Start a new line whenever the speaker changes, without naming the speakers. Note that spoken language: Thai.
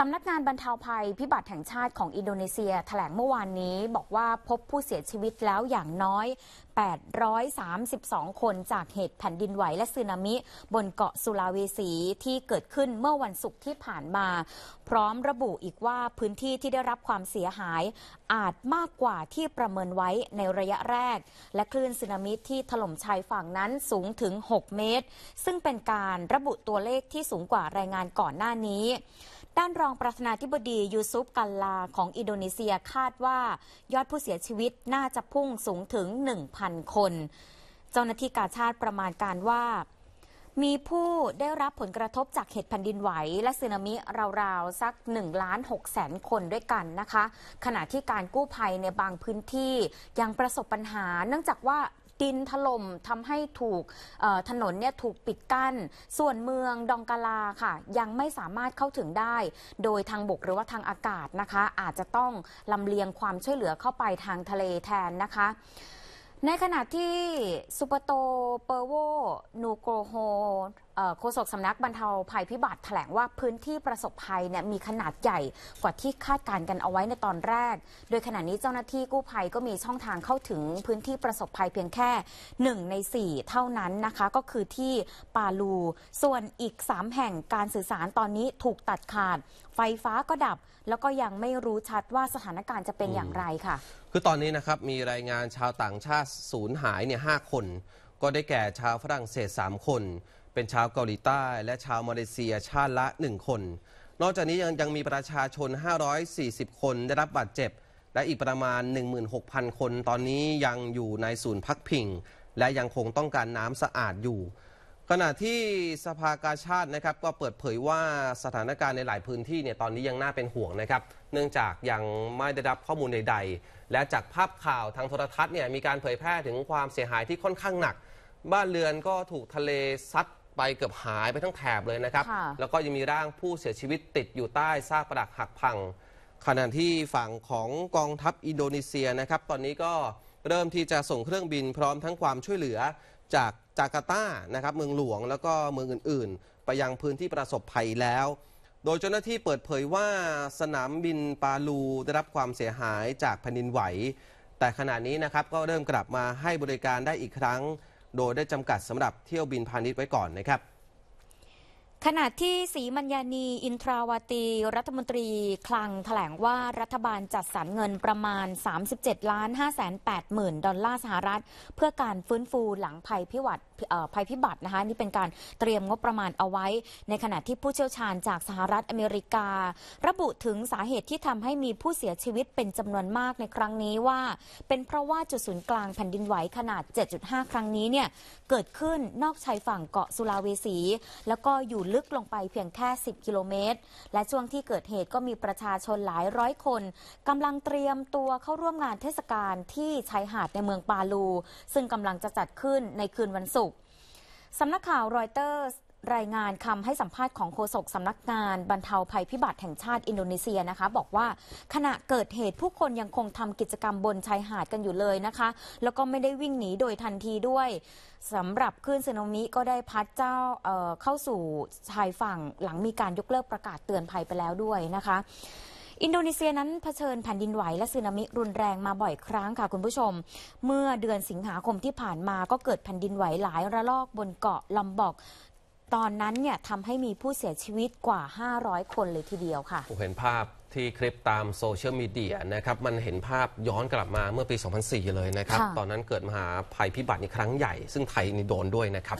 สำนักงานบรรเทาภัยพิบัติแห่งชาติของอินโดนีเซียถแถลงเมื่อวานนี้บอกว่าพบผู้เสียชีวิตแล้วอย่างน้อย 832 คนจากเหตุแผ่นดินไหวและสึนามิ บนเกาะสุลาเวสีที่เกิดขึ้นเมื่อวันศุกร์ที่ผ่านมา พร้อมระบุอีกว่าพื้นที่ที่ได้รับความเสียหายอาจมากกว่าที่ประเมินไว้ในระยะแรก และคลื่นสึนามิที่ถล่มชายฝั่งนั้นสูงถึง 6 เมตร ซึ่งเป็นการระบุตัวเลขที่สูงกว่ารายงานก่อนหน้านี้ด้านรองประธานาธิบดียูซุปกัลลาของอินโดนีเซียคาดว่า ยอดผู้เสียชีวิตน่าจะพุ่งสูงถึง 1,000 คน เจ้าหน้าที่กาชาติประมาณการว่า มีผู้ได้รับผลกระทบจากเหตุแผ่นดินไหว และสึนามิราวๆ สัก1ล้าน6แสนคนด้วยกันนะคะ ขณะที่การกู้ภัยในบางพื้นที่ยังประสบปัญหาเนื่องจากว่าดินถล่มทำให้ถูกถนนเนี่ยถูกปิดกั้น ส่วนเมืองดองกาลาค่ะ ยังไม่สามารถเข้าถึงได้ โดยทางบกหรือว่าทางอากาศนะคะ อาจจะต้องลำเลียงความช่วยเหลือเข้าไปทางทะเลแทนนะคะ ในขณะที่ซูปโตเปอร์โวนูโกโฮโฆษกสำนักบรรเทาภัยพิบัติแถลงว่าพื้นที่ประสบภัยเนี่ยมีขนาดใหญ่กว่าที่คาดการกันเอาไว้ในตอนแรก โดยขณะนี้เจ้าหน้าที่กู้ภัยก็มีช่องทางเข้าถึงพื้นที่ประสบภัยเพียงแค่ 1 ใน 4 เท่านั้นนะคะก็คือที่ปาลู ส่วนอีก 3 แห่งการสื่อสารตอนนี้ถูกตัดขาด ไฟฟ้าก็ดับ แล้วก็ยังไม่รู้ชัดว่าสถานการณ์จะเป็นอย่างไรค่ะ
คือตอนนี้นะครับมีรายงานชาวต่างชาติสูญหายเนี่ยหคน ก็ได้แก่ชาวฝรั่งเศส3คนเป็นชาวเกาหลีใต้ และชาวมาเลเซียชาติละ 1 คน นอกจากนี้ยังยังมีประชาชน 540 คนได้รับบาดเจ็บ และอีกประมาณ 16,000 คน ตอนนี้ยังอยู่ในศูนย์พักพิงและยังคงต้องการน้ำสะอาดอยู่ ขณะที่สภากาชาตินะครับก็เปิดเผยว่าสถานการณ์ในหลายพื้นที่เนี่ยตอนนี้ยังน่าเป็นห่วงนะครับเนื่องจากยังไม่ได้รับข้อมูลใด ๆ และจากภาพข่าวทางโทรทัศน์เนี่ยมีการเผยแพร่ถึงความเสียหายที่ค่อนข้างหนัก บ้านเรือนก็ถูกทะเลซัดไปเกือบหายไปทั้งแถบเลยนะครับ แล้วก็ยังมีร่างผู้เสียชีวิตติดอยู่ใต้ซากปรักหักพัง ขณะที่ฝั่งของกองทัพอินโดนีเซียนะครับ ตอนนี้ก็เริ่มที่จะส่งเครื่องบินพร้อมทั้งความช่วยเหลือจากจาการ์ตานะครับ เมืองหลวงแล้วก็เมืองอื่น ๆ ไปยังพื้นที่ประสบภัยแล้ว โดยเจ้าหน้าที่เปิดเผยว่าสนามบินปาลูได้รับความเสียหายจากแผ่นดินไหว แต่ขณะนี้นะครับก็เริ่มกลับมาให้บริการได้อีกครั้งโดยได้จำกัดสำหรับเที่ยวบินพาณิชย์ไว้ก่อนนะครับ
ขณะที่สีมัญญานี อินทราวตี รัฐมนตรีคลังถแถลงว่ารัฐบาลจัดสรรเงินประมาณ 37 ล้าน5 8 0 0 0 ดอลลาร์สหรัฐ เพื่อการฟื้นฟูหลังภัยพิบัติภัยพิบัตินะคะนี่เป็นการเตรียมงบประมาณเอาไว้ ในขณะที่ผู้เชี่ยวชาญจากสหรัฐอเมริกา ระบุถึงสาเหตุที่ทำให้มีผู้เสียชีวิตเป็นจำนวนมากในครั้งนี้ว่า เป็นเพราะว่าจุดศูนย์กลางแผ่นดินไหวขนาด 7.5 ครั้งนี้เนี่ยเกิดขึ้นนอกชายฝั่งเกาะสุลาเวสี แล้วก็อยู่ลึกลงไปเพียงแค่ 10 กิโลเมตร และช่วงที่เกิดเหตุก็มีประชาชนหลายร้อยคนกำลังเตรียมตัวเข้าร่วมงานเทศกาลที่ชายหาดในเมืองปาลู ซึ่งกำลังจะจัดขึ้นในคืนวันศุกร์สำนักข่าวรอยเตอร์รายงานคำให้สัมภาษณ์ของโฆษกสำนักงานบรรเทาภัยพิบัติแห่งชาติอินโดนีเซียนะคะบอกว่าขณะเกิดเหตุผู้คนยังคงทำกิจกรรมบนชายหาดกันอยู่เลยนะคะแล้วก็ไม่ได้วิ่งหนีโดยทันทีด้วยสำหรับคลื่นสึนามิก็ได้พัดเจ้าเเข้าสู่ชายฝั่งหลังมีการยกเลิกประกาศเตือนภัยไปแล้วด้วยนะคะ อินโดนีเซียนั้นเผชิญแผ่นดินไหว และสึนามิรุนแรงมาบ่อยครั้งค่ะ คุณผู้ชมเมื่อเดือนสิงหาคมที่ผ่านมาก็เกิดแผ่นดินไหวหลายระลอกบนเกาะลอมบอกตอนนั้นเนี่ยทำให้มีผู้เสียชีวิตกว่า 500 คนเลยทีเดียวค่ะ ผมเห็น
ภาพที่คลิปตามโซเชียลมีเดียนะครับ มันเห็นภาพย้อนกลับมาเมื่อปี 2004 เลยนะครับ ตอนนั้นเกิดมหาภัยพิบัติในครั้งใหญ่ซึ่งไทยนี่โดนด้วยนะครับ